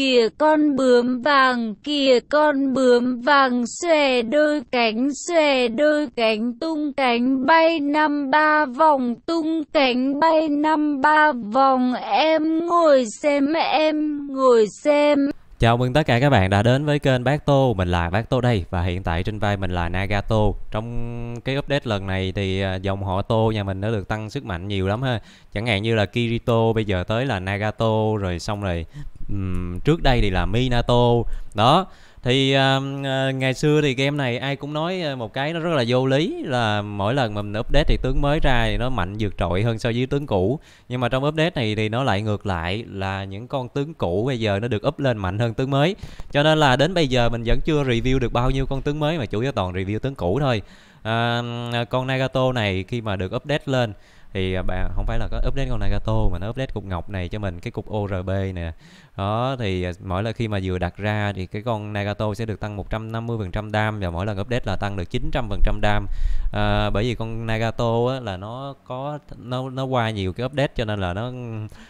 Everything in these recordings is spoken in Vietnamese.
Kìa con bướm vàng, kìa con bướm vàng xòe đôi cánh, xòe đôi cánh tung cánh bay năm ba vòng, tung cánh bay năm ba vòng. Em ngồi xem, em ngồi xem. Chào mừng tất cả các bạn đã đến với kênh Bác Tô, mình là Bác Tô đây và hiện tại trên vai mình là Nagato. Trong cái update lần này thì à, dòng họ Tô nhà mình nó được tăng sức mạnh nhiều lắm ha. Chẳng hạn như là Kirito bây giờ tới là Nagato rồi xong rồi um, trước đây thì là Minato. Đó, thì uh, ngày xưa thì game này ai cũng nói ờ, một cái nó rất là vô lý là mỗi lần mà mình update thì tướng mới ra thì nó mạnh vượt trội hơn so với tướng cũ nhưng mà trong update này thì nó lại ngược lại là những con tướng cũ bây giờ nó được up lên mạnh hơn tướng mới cho nên là đến bây giờ mình vẫn chưa review được bao nhiêu con tướng mới mà chủ yếu toàn review tướng cũ thôi à, con Nagato này khi mà được update lên thì bạn không phải là có update con Nagato mà nó update cục ngọc này cho mình cái cục ORB nè đó thì à, mỗi lần khi mà vừa đặt ra thì cái con Nagato sẽ được tăng 150% phần trăm dam và mỗi lần update là tăng được 900% phần trăm dam à, bởi vì con Nagato á, là nó có nó nó qua nhiều cái update cho nên là nó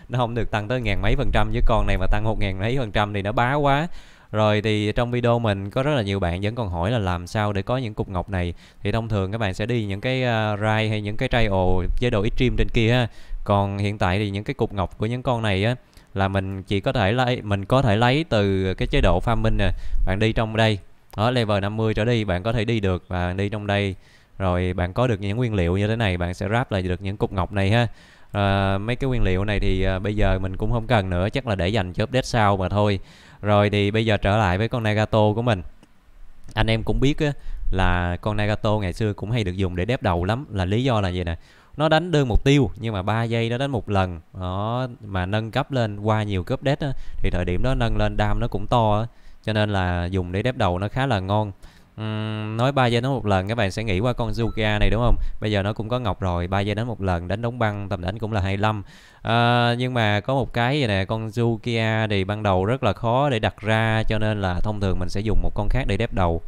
nó không được tăng tới ngàn mấy phần trăm với con này mà tăng một ngàn mấy phần trăm thì nó bá quá rồi thì trong video mình có rất là nhiều bạn vẫn còn hỏi là làm sao để có những cục ngọc này thì thông thường các bạn sẽ đi những cái uh, à, rai hay những cái trial chế độ extreme trên kia ha còn hiện tại thì những cái cục ngọc của những con này á là mình chỉ có thể lấy mình có thể lấy từ cái chế độ farming nè bạn đi trong đây ở level 50 trở đi bạn có thể đi được và đi trong đây rồi bạn có được những nguyên liệu như thế này bạn sẽ ráp lại được những cục ngọc này ha à, mấy cái nguyên liệu này thì à, bây giờ mình cũng không cần nữa chắc là để dành cho update sau mà thôi rồi thì bây giờ trở lại với con Nagato của mình anh em cũng biết á, là con Nagato ngày xưa cũng hay được dùng để đép đầu lắm là lý do là gì nè nó đánh đơn mục tiêu nhưng mà 3 giây nó đánh một lần nó mà nâng cấp lên qua nhiều cấp đét thì thời điểm đó nâng lên đam nó cũng to á. cho nên là dùng để đép đầu nó khá là ngon Uhm, nói 3 giây đánh một lần các bạn sẽ nghĩ qua con Zukia này đúng không? Bây giờ nó cũng có ngọc rồi, 3 giây đánh một lần, đánh đóng băng tầm đánh cũng là 25. À, ờ, nhưng mà có một cái vậy nè, con Zukia thì ban đầu rất là khó để đặt ra cho nên là thông thường mình sẽ dùng một con khác để đép đầu.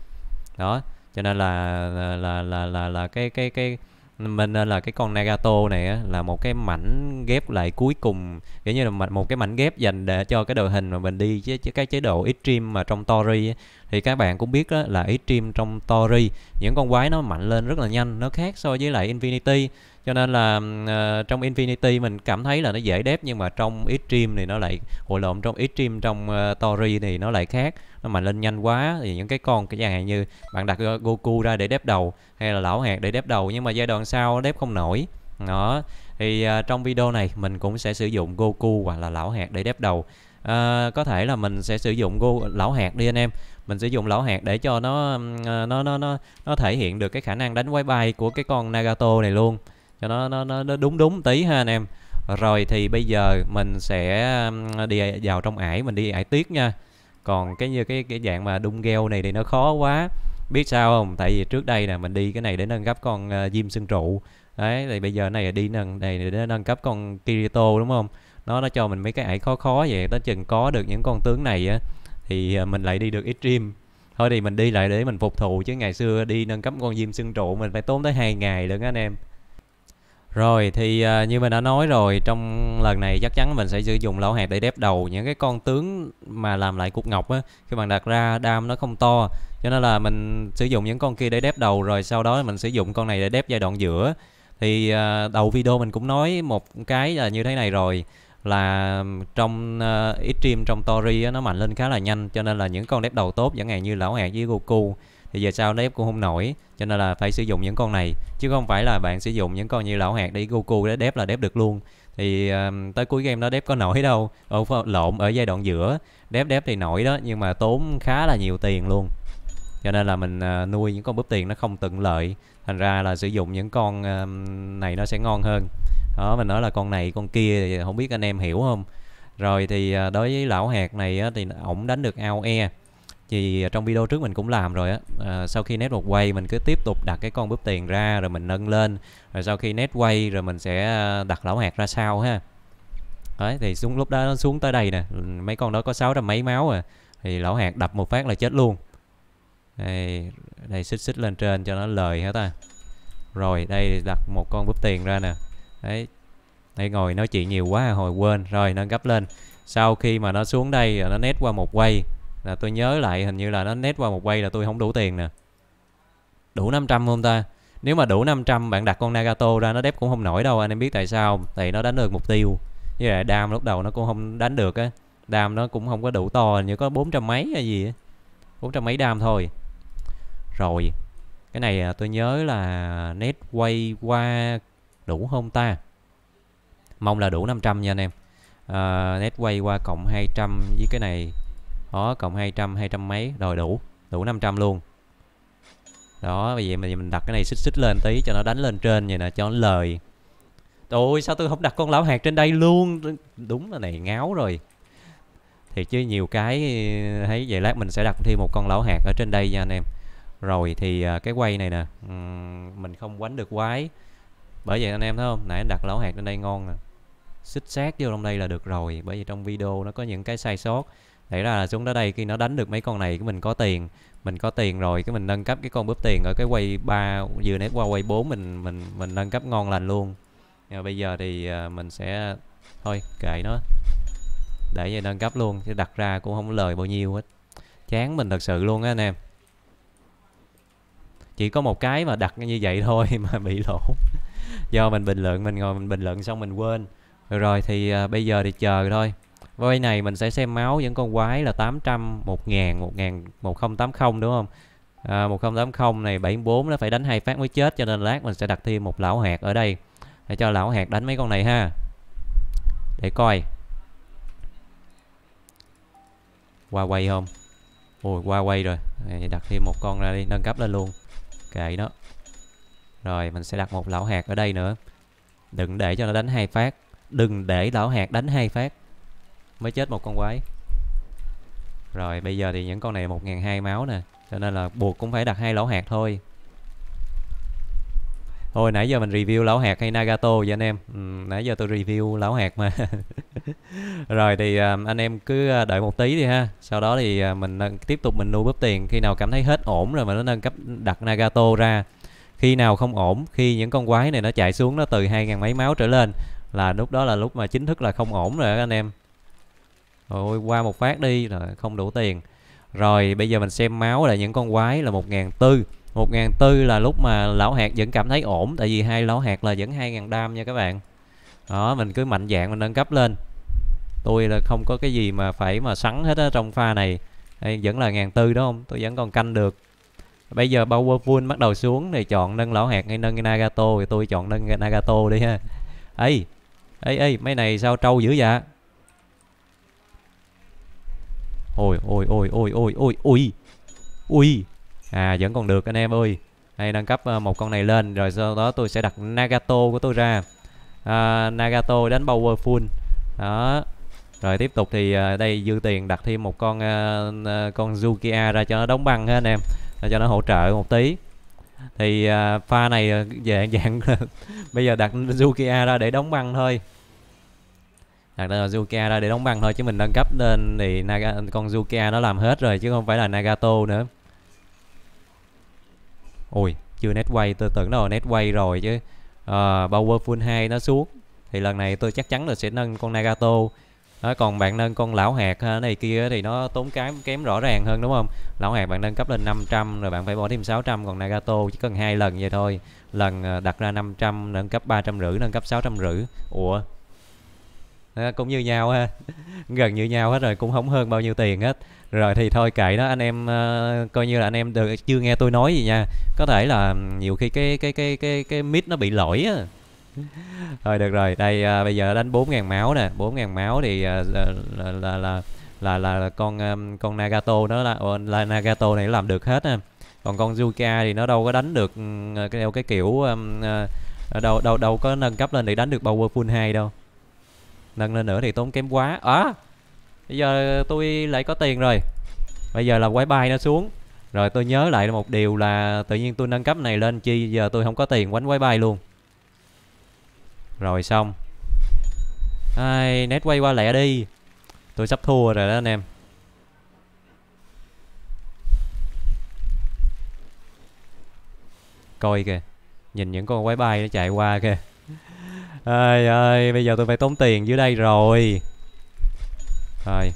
Đó, cho nên là là là là là, là cái cái cái mình là cái con Nagato này là một cái mảnh ghép lại cuối cùng kiểu như là một cái mảnh ghép dành để cho cái đội hình mà mình đi chứ, chứ cái chế độ extreme mà trong Tori thì các bạn cũng biết đó là extreme trong Tori những con quái nó mạnh lên rất là nhanh nó khác so với lại Infinity cho nên là uh, trong Infinity mình cảm thấy là nó dễ đép nhưng mà trong Extreme thì nó lại hội lộn trong Extreme trong uh, Tori thì nó lại khác nó mà lên nhanh quá thì những cái con cái dạng như bạn đặt ờ, Goku ra để đép đầu hay là lão hạt để đép đầu nhưng mà giai đoạn sau đép không nổi đó thì uh, trong video này mình cũng sẽ sử dụng Goku hoặc là lão hạt để đép đầu à, có thể là mình sẽ sử dụng go, lão hạt đi anh em mình sử dụng lão hạt để cho nó nó nó nó nó thể hiện được cái khả năng đánh quái bay của cái con Nagato này luôn cho nó nó nó, nó đúng đúng tí ha anh em rồi thì bây giờ mình sẽ đi vào trong ải mình đi ải tuyết nha còn cái như cái cái dạng mà đung gheo này thì nó khó quá biết sao không tại vì trước đây nè mình đi cái này để nâng cấp con uh, ờ, diêm sưng trụ đấy thì bây giờ này đi nâng này để nâng cấp con kirito đúng không nó nó cho mình mấy cái ải khó khó vậy tới chừng có được những con tướng này á thì ờ, mình lại đi được ít stream thôi thì mình đi lại để mình phục thù chứ ngày xưa đi nâng cấp con diêm sưng trụ mình phải tốn tới hai ngày nữa anh em rồi thì uh, như mình đã nói rồi trong lần này chắc chắn mình sẽ sử dụng lão hạt để đép đầu những cái con tướng mà làm lại cục ngọc á khi bạn đặt ra đam nó không to cho nên là mình sử dụng những con kia để đép đầu rồi sau đó mình sử dụng con này để đép giai đoạn giữa thì uh, đầu video mình cũng nói một cái là như thế này rồi là trong uh, à, stream trong Tori á, nó mạnh lên khá là nhanh cho nên là những con đép đầu tốt chẳng hạn như lão hạt với Goku thì giờ sau nó ép cũng không nổi cho nên là phải sử dụng những con này chứ không phải là bạn sử dụng những con như lão hạt đi Goku để đép là đép được luôn thì uh, tới cuối game nó đép có nổi đâu ở lộn ở giai đoạn giữa đép đép thì nổi đó nhưng mà tốn khá là nhiều tiền luôn cho nên là mình uh, nuôi những con búp tiền nó không tận lợi thành ra là sử dụng những con uh, này nó sẽ ngon hơn đó mình nói là con này con kia thì không biết anh em hiểu không rồi thì ờ, đối với lão hạt này thì ổng đánh được ao e thì trong video trước mình cũng làm rồi á à, sau khi network quay mình cứ tiếp tục đặt cái con búp tiền ra rồi mình nâng lên rồi sau khi net quay rồi mình sẽ à, đặt lão hạt ra sau ha đấy thì xuống lúc đó nó xuống tới đây nè mấy con đó có sáu trăm mấy máu à thì lão hạt đập một phát là chết luôn đây, đây xích xích lên trên cho nó lời hết ta rồi đây đặt một con búp tiền ra nè đấy đây ngồi nói chuyện nhiều quá à, hồi quên rồi nâng gấp lên sau khi mà nó xuống đây rồi nó nét qua một quay là tôi nhớ lại hình như là nó nét qua một quay là tôi không đủ tiền nè đủ 500 không ta nếu mà đủ 500 bạn đặt con Nagato ra nó đép cũng không nổi đâu anh em biết tại sao tại nó đánh được mục tiêu với lại đam lúc đầu nó cũng không đánh được á đam nó cũng không có đủ to như có 400 mấy hay gì á 400 mấy đam thôi rồi cái này à, tôi nhớ là nét quay qua đủ không ta mong là đủ 500 nha anh em uh, à, nét quay qua cộng 200 với cái này đó cộng 200 200 mấy rồi đủ đủ 500 luôn đó bây giờ mình, mình đặt cái này xích xích lên tí cho nó đánh lên trên vậy nè cho nó lời Ôi sao tôi không đặt con lão hạt trên đây luôn Đúng là này ngáo rồi Thì chứ nhiều cái ờ, thấy vậy lát mình sẽ đặt thêm một con lão hạt ở trên đây nha anh em Rồi thì ờ, cái quay này nè Mình không quánh được quái Bởi vậy anh em thấy không Nãy anh đặt lão hạt trên đây ngon nè Xích xác vô trong đây là được rồi Bởi vì trong video nó có những cái sai sót để ra là xuống tới đây khi nó đánh được mấy con này cái mình có tiền Mình có tiền rồi cái mình nâng cấp cái con búp tiền ở cái quay 3 vừa nãy qua quay 4 mình mình mình nâng cấp ngon lành luôn Nhưng bây giờ thì ờ, mình sẽ thôi kệ nó để về nâng cấp luôn chứ đặt ra cũng không lời bao nhiêu hết chán mình thật sự luôn á anh em chỉ có một cái mà đặt như vậy thôi mà bị lỗ do mình bình luận mình ngồi mình bình luận xong mình quên rồi, rồi thì à, bây giờ thì chờ thôi vây này mình sẽ xem máu những con quái là 800 1000 1000 1080 đúng không à, 1080 này 74 nó phải đánh hai phát mới chết cho nên lát mình sẽ đặt thêm một lão hạt ở đây để cho lão hạt đánh mấy con này ha để coi qua quay không ôi qua quay rồi đặt thêm một con ra đi nâng cấp lên luôn kệ nó rồi mình sẽ đặt một lão hạt ở đây nữa đừng để cho nó đánh hai phát đừng để lão hạt đánh hai phát mới chết một con quái rồi bây giờ thì những con này một ngàn hai máu nè cho nên là buộc cũng phải đặt hai lão hạt thôi thôi nãy giờ mình review lão hạt hay nagato vậy anh em ừ, nãy giờ tôi review lão hạt mà rồi thì um, anh em cứ à, đợi một tí đi ha sau đó thì uh, mình tiếp tục mình nuôi bóp tiền khi nào cảm thấy hết ổn rồi mình nâng cấp đặt nagato ra khi nào không ổn khi những con quái này nó chạy xuống nó từ hai ngàn mấy máu trở lên là lúc đó là lúc mà chính thức là không ổn rồi anh em ôi qua một phát đi rồi không đủ tiền. Rồi bây giờ mình xem máu là những con quái là một một ngàn tư ngàn tư là lúc mà lão hạt vẫn cảm thấy ổn tại vì hai lão hạt là vẫn hai ngàn đam nha các bạn. Đó, mình cứ mạnh dạng mình nâng cấp lên. Tôi là không có cái gì mà phải mà sắn hết á trong pha này. Đây, vẫn là ngàn tư đúng không? Tôi vẫn còn canh được. Bây giờ full bắt đầu xuống thì chọn nâng lão hạt hay nâng Nagato thì tôi chọn nâng Nagato đi ha. ấy ấy ấy mấy này sao trâu dữ vậy ôi ôi ôi ôi ôi ôi ôi ui à vẫn còn được anh em ơi hay nâng cấp ờ, một con này lên rồi sau đó tôi sẽ đặt nagato của tôi ra à, nagato đánh power full đó rồi tiếp tục thì ờ, đây dư tiền đặt thêm một con ờ, con Zukia ra cho nó đóng băng ha anh em cho nó hỗ trợ một tí thì pha này dạng dạng bây giờ đặt Zukia ra để đóng băng thôi thật ra là Zuka ra để đóng băng thôi chứ mình nâng cấp lên thì Naga, con Zuka nó làm hết rồi chứ không phải là Nagato nữa Ui chưa netway tôi tưởng đâu netway rồi chứ à, ờ, powerful 2 nó xuống thì lần này tôi chắc chắn là sẽ nâng con Nagato đó, còn bạn nâng con lão hạt ha, này kia thì nó tốn kém kém rõ ràng hơn đúng không lão hạt bạn nâng cấp lên 500 rồi bạn phải bỏ thêm 600 còn Nagato chỉ cần hai lần vậy thôi lần ờ, đặt ra 500 nâng cấp 300 rưỡi nâng cấp 600 rưỡi ủa à, cũng như nhau ha gần như nhau hết rồi cũng không hơn bao nhiêu tiền hết rồi thì thôi kệ đó anh em uh, coi như là anh em được chưa nghe tôi nói gì nha có thể là nhiều khi cái cái cái cái cái mic nó bị lỗi á thôi được rồi đây uh, bây giờ đánh 4.000 máu nè 4.000 máu thì uh, là, là, là là là con um, con Nagato nó là, là Nagato này làm được hết ha. Còn con Zuka thì nó đâu có đánh được theo cái kiểu um, đâu đâu đâu có nâng cấp lên để đánh được Powerful 2 đâu nâng lên nữa thì tốn kém quá à bây giờ tôi lại có tiền rồi bây giờ là quái bay nó xuống rồi tôi nhớ lại một điều là tự nhiên tôi nâng cấp này lên chi giờ tôi không có tiền quánh quái bay luôn rồi xong ai nét quay qua lẹ đi tôi sắp thua rồi đó anh em coi kìa nhìn những con quái bay nó chạy qua kìa Ơi ơi, bây giờ tôi phải tốn tiền dưới đây rồi. Rồi.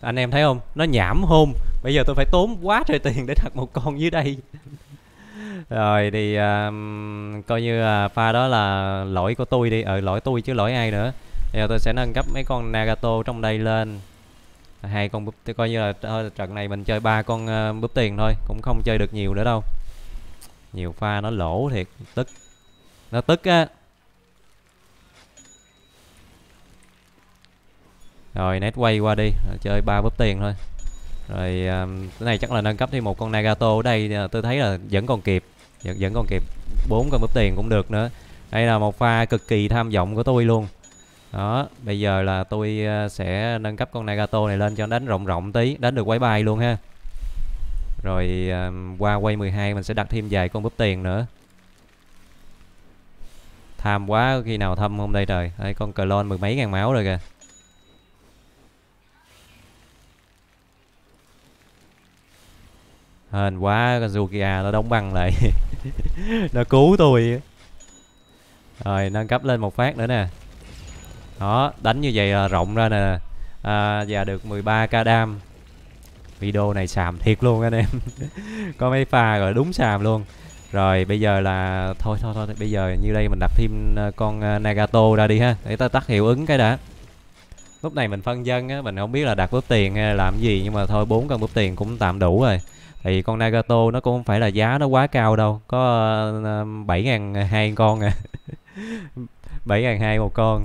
Anh em thấy không? Nó nhảm hôn. Bây giờ tôi phải tốn quá trời tiền để đặt một con dưới đây. rồi thì um, coi như uh, pha đó là lỗi của tôi đi. Ờ lỗi tôi chứ lỗi ai nữa. Bây giờ tôi sẽ nâng cấp mấy con Nagato trong đây lên hai con búp coi như là thôi ờ, trận này mình chơi ba con uh, búp tiền thôi cũng không chơi được nhiều nữa đâu nhiều pha nó lỗ thiệt tức nó tức á rồi nét quay qua đi rồi, chơi ba bóp tiền thôi rồi um, cái này chắc là nâng cấp thêm một con nagato ở đây ờ, tôi thấy là vẫn còn kịp vẫn, vẫn còn kịp bốn con bóp tiền cũng được nữa đây là một pha cực kỳ tham vọng của tôi luôn đó bây giờ là tôi ờ, sẽ nâng cấp con nagato này lên cho đánh rộng rộng tí đánh được quái bài luôn ha rồi uh, qua quay 12 mình sẽ đặt thêm vài con búp tiền nữa Tham quá khi nào thâm không đây trời Đấy, Con clone mười mấy ngàn máu rồi kìa Hên quá Kazukiya nó đóng băng lại Nó cứu tôi Rồi nâng cấp lên một phát nữa nè Đó đánh như vậy là rộng ra nè à, Và được 13k đam video này xàm thiệt luôn anh em có mấy pha rồi đúng xàm luôn rồi bây giờ là thôi thôi thôi bây giờ như đây mình đặt thêm ờ, con ờ, nagato ra đi ha để ta tắt hiệu ứng cái đã lúc này mình phân dân á mình không biết là đặt bút tiền hay làm gì nhưng mà thôi bốn con bút tiền cũng tạm đủ rồi thì con nagato nó cũng không phải là giá nó quá cao đâu có ờ, bảy ngàn hai con à bảy ngàn hai một con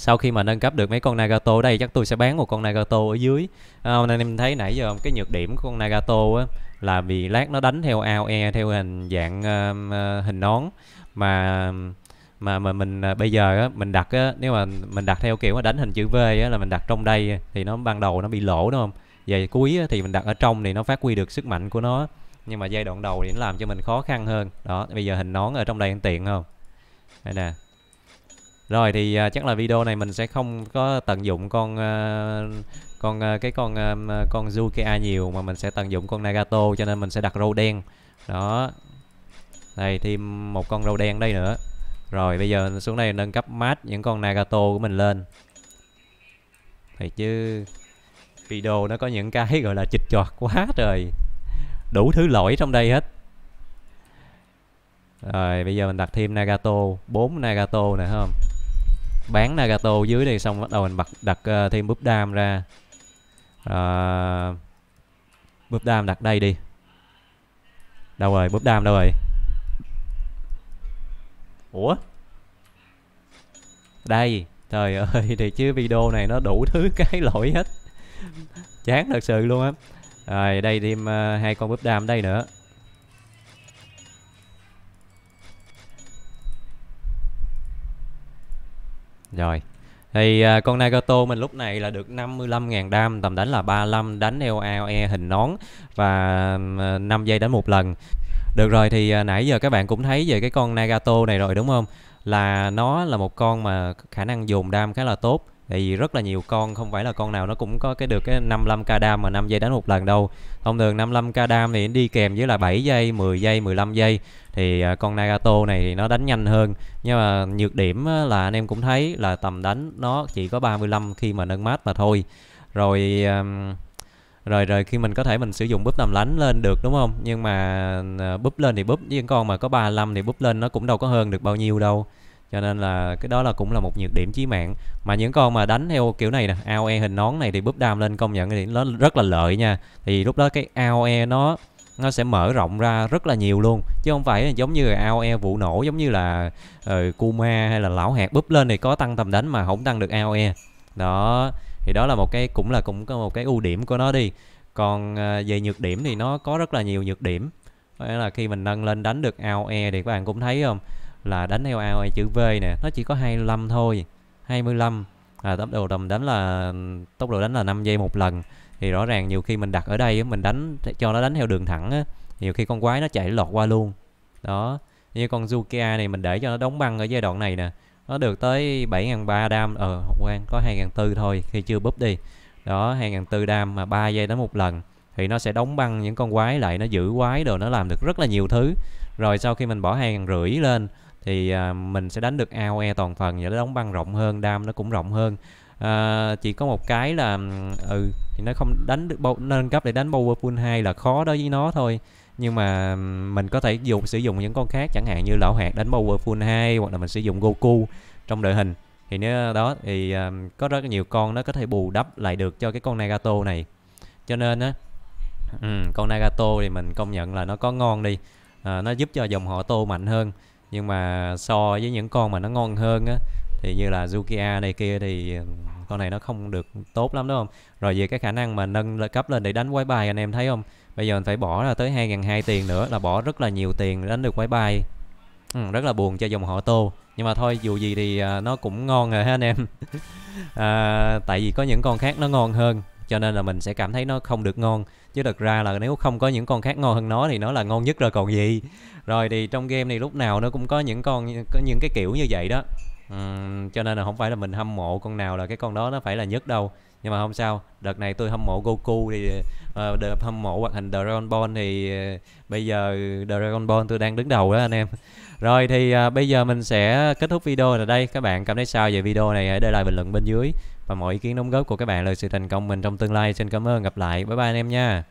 sau khi mà nâng cấp được mấy con Nagato đây chắc tôi sẽ bán một con Nagato ở dưới à, hôm nay em thấy nãy giờ cái nhược điểm của con Nagato á là vì lát nó đánh theo AOE theo hình dạng uh, hình nón mà mà mà mình à, bây giờ á, mình đặt á, nếu mà mình đặt theo kiểu mà đánh hình chữ V á, là mình đặt trong đây thì nó ban đầu nó bị lỗ đúng không? Về cuối á, thì mình đặt ở trong thì nó phát huy được sức mạnh của nó nhưng mà giai đoạn đầu thì nó làm cho mình khó khăn hơn đó bây giờ hình nón ở trong đây tiện không đây nè rồi thì uh, chắc là video này mình sẽ không có tận dụng con uh, con uh, cái con uh, con Zukia nhiều mà mình sẽ tận dụng con Nagato cho nên mình sẽ đặt râu đen. Đó. Đây thêm một con râu đen đây nữa. Rồi bây giờ xuống đây nâng cấp mát những con Nagato của mình lên. Thì chứ video nó có những cái gọi là chịch chọt quá trời. Đủ thứ lỗi trong đây hết. Rồi bây giờ mình đặt thêm Nagato, 4 Nagato nè không? bán Nagato dưới đây xong bắt đầu mình bật đặt uh, thêm búp đam ra uh, búp đam đặt đây đi đâu rồi búp đam đâu rồi ủa đây trời ơi thì chứ video này nó đủ thứ cái lỗi hết chán thật sự luôn á rồi đây thêm uh, hai con búp đam đây nữa Rồi. Thì à, con Nagato mình lúc này là được 55.000 dam, tầm đánh là 35 đánh LAOE hình nón và 5 à, giây đánh một lần. Được rồi thì à, nãy giờ các bạn cũng thấy về cái con Nagato này rồi đúng không? Là nó là một con mà khả năng dùng đam khá là tốt tại vì rất là nhiều con không phải là con nào nó cũng có cái được cái 55k đam mà 5 giây đánh một lần đâu thông thường 55k đam thì đi kèm với là 7 giây 10 giây 15 giây thì à, con Nagato này thì nó đánh nhanh hơn nhưng mà nhược điểm là anh em cũng thấy là tầm đánh nó chỉ có 35 khi mà nâng mát mà thôi rồi rồi rồi khi mình có thể mình sử dụng búp nằm lánh lên được đúng không nhưng mà à, búp lên thì búp với con mà có 35 thì búp lên nó cũng đâu có hơn được bao nhiêu đâu cho nên là cái đó là cũng là một nhược điểm chí mạng mà những con mà đánh theo kiểu này nè AOE hình nón này thì búp đam lên công nhận thì nó rất là lợi nha thì lúc đó cái AOE nó nó sẽ mở rộng ra rất là nhiều luôn chứ không phải giống như AOE vụ nổ giống như là uh, Kuma hay là lão hạt búp lên thì có tăng tầm đánh mà không tăng được AOE đó thì đó là một cái cũng là cũng có một cái ưu điểm của nó đi còn uh, về nhược điểm thì nó có rất là nhiều nhược điểm đó là khi mình nâng lên đánh được AOE thì các bạn cũng thấy không là đánh LA chữ V nè nó chỉ có 25 thôi 25 à, tốc độ tầm đánh là tốc độ đánh là 5 giây một lần thì rõ ràng nhiều khi mình đặt ở đây mình đánh cho nó đánh theo đường thẳng á nhiều khi con quái nó chạy lọt qua luôn đó như con Zukia này mình để cho nó đóng băng ở giai đoạn này nè nó được tới 7.300 đam ờ quan có 2.400 thôi khi chưa búp đi đó 2.400 đam mà 3 giây đánh một lần thì nó sẽ đóng băng những con quái lại nó giữ quái đồ nó làm được rất là nhiều thứ rồi sau khi mình bỏ hai rưỡi lên thì à, mình sẽ đánh được AOE toàn phần và nó đóng băng rộng hơn đam nó cũng rộng hơn à, chỉ có một cái là ừ thì nó không đánh được nâng cấp để đánh powerful 2 là khó đối với nó thôi nhưng mà mình có thể dùng sử dụng những con khác chẳng hạn như lão hạt đánh powerful 2 hoặc là mình sử dụng Goku trong đội hình thì nếu ờ, đó thì um, có rất nhiều con nó có thể bù đắp lại được cho cái con Nagato này cho nên á um, con Nagato thì mình công nhận là nó có ngon đi à, nó giúp cho dòng họ tô mạnh hơn nhưng mà so với những con mà nó ngon hơn á thì như là Zukia này kia thì con này nó không được tốt lắm đúng không rồi về cái khả năng mà nâng cấp lên để đánh quái bài anh em thấy không bây giờ mình phải bỏ là tới hai hai tiền nữa là bỏ rất là nhiều tiền để đánh được quái bài ừ, rất là buồn cho dòng họ tô nhưng mà thôi dù gì thì à, nó cũng ngon rồi ha anh em à, tại vì có những con khác nó ngon hơn cho nên là mình sẽ cảm thấy nó không được ngon chứ thật ra là nếu không có những con khác ngon hơn nó thì nó là ngon nhất rồi còn gì rồi thì trong game này lúc nào nó cũng có những con có những cái kiểu như vậy đó uhm, cho nên là không phải là mình hâm mộ con nào là cái con đó nó phải là nhất đâu nhưng mà không sao đợt này tôi hâm mộ Goku thì uh, đợt hâm mộ hoạt hình Dragon Ball thì uh, bây giờ Dragon Ball tôi đang đứng đầu đó anh em rồi thì uh, bây giờ mình sẽ kết thúc video ở đây các bạn cảm thấy sao về video này hãy để lại bình luận bên dưới và mọi ý kiến đóng góp của các bạn là sự thành công mình trong tương lai. Xin cảm ơn, gặp lại. Bye bye anh em nha.